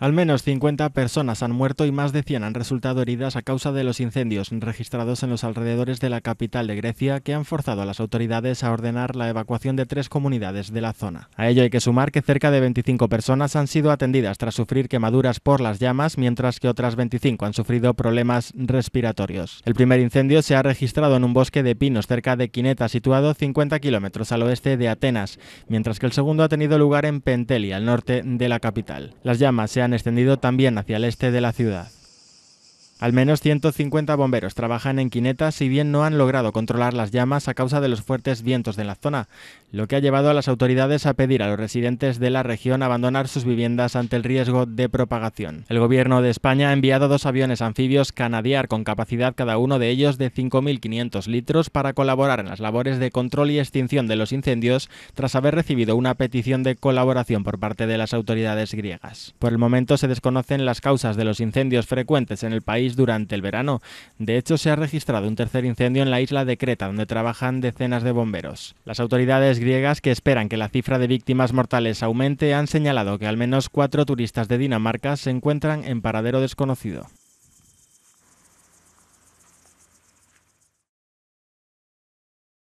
Al menos 50 personas han muerto y más de 100 han resultado heridas a causa de los incendios registrados en los alrededores de la capital de Grecia que han forzado a las autoridades a ordenar la evacuación de tres comunidades de la zona. A ello hay que sumar que cerca de 25 personas han sido atendidas tras sufrir quemaduras por las llamas, mientras que otras 25 han sufrido problemas respiratorios. El primer incendio se ha registrado en un bosque de pinos cerca de Quineta, situado 50 kilómetros al oeste de Atenas, mientras que el segundo ha tenido lugar en Penteli, al norte de la capital. Las llamas se han extendido también hacia el este de la ciudad. Al menos 150 bomberos trabajan en Quineta si bien no han logrado controlar las llamas a causa de los fuertes vientos de la zona, lo que ha llevado a las autoridades a pedir a los residentes de la región abandonar sus viviendas ante el riesgo de propagación. El gobierno de España ha enviado dos aviones anfibios Canadiar con capacidad cada uno de ellos de 5.500 litros para colaborar en las labores de control y extinción de los incendios tras haber recibido una petición de colaboración por parte de las autoridades griegas. Por el momento se desconocen las causas de los incendios frecuentes en el país durante el verano. De hecho, se ha registrado un tercer incendio en la isla de Creta, donde trabajan decenas de bomberos. Las autoridades griegas, que esperan que la cifra de víctimas mortales aumente, han señalado que al menos cuatro turistas de Dinamarca se encuentran en paradero desconocido.